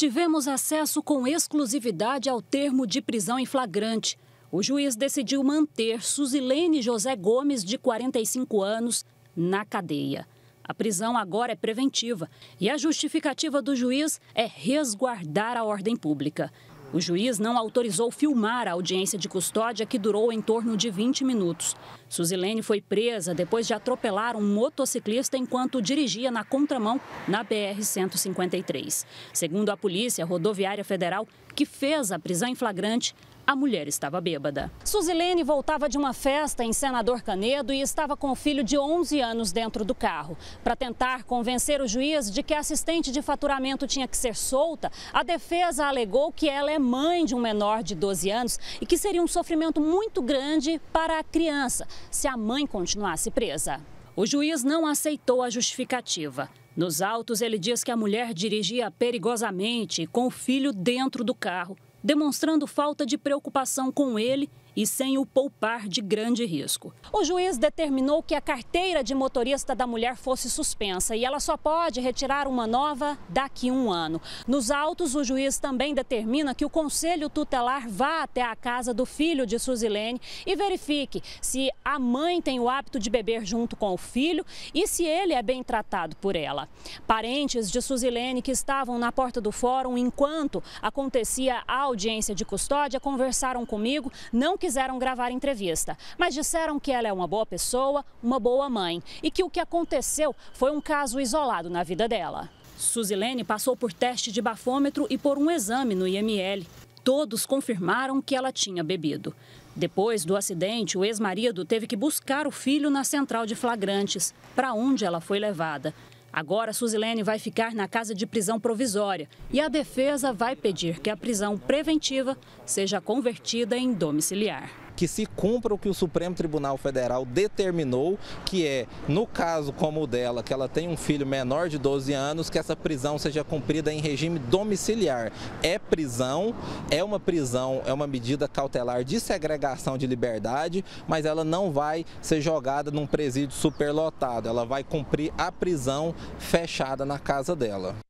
Tivemos acesso com exclusividade ao termo de prisão em flagrante. O juiz decidiu manter Suzilene José Gomes, de 45 anos, na cadeia. A prisão agora é preventiva e a justificativa do juiz é resguardar a ordem pública. O juiz não autorizou filmar a audiência de custódia, que durou em torno de 20 minutos. Suzilene foi presa depois de atropelar um motociclista enquanto dirigia na contramão na BR-153. Segundo a Polícia Rodoviária Federal, que fez a prisão em flagrante, a mulher estava bêbada. Suzilene voltava de uma festa em Senador Canedo e estava com o filho de 11 anos dentro do carro. Para tentar convencer o juiz de que a assistente de faturamento tinha que ser solta, a defesa alegou que ela é mãe de um menor de 12 anos e que seria um sofrimento muito grande para a criança se a mãe continuasse presa. O juiz não aceitou a justificativa. Nos autos, ele diz que a mulher dirigia perigosamente com o filho dentro do carro demonstrando falta de preocupação com ele e sem o poupar de grande risco. O juiz determinou que a carteira de motorista da mulher fosse suspensa e ela só pode retirar uma nova daqui a um ano. Nos autos, o juiz também determina que o conselho tutelar vá até a casa do filho de Suzilene e verifique se a mãe tem o hábito de beber junto com o filho e se ele é bem tratado por ela. Parentes de Suzilene que estavam na porta do fórum enquanto acontecia a audiência de custódia conversaram comigo, não quiseram gravar entrevista, mas disseram que ela é uma boa pessoa, uma boa mãe e que o que aconteceu foi um caso isolado na vida dela. Suzilene passou por teste de bafômetro e por um exame no IML. Todos confirmaram que ela tinha bebido. Depois do acidente, o ex-marido teve que buscar o filho na central de flagrantes, para onde ela foi levada. Agora, Suzilene vai ficar na casa de prisão provisória e a defesa vai pedir que a prisão preventiva seja convertida em domiciliar que se cumpra o que o Supremo Tribunal Federal determinou, que é, no caso como o dela, que ela tem um filho menor de 12 anos, que essa prisão seja cumprida em regime domiciliar. É prisão, é uma prisão, é uma medida cautelar de segregação de liberdade, mas ela não vai ser jogada num presídio superlotado, ela vai cumprir a prisão fechada na casa dela.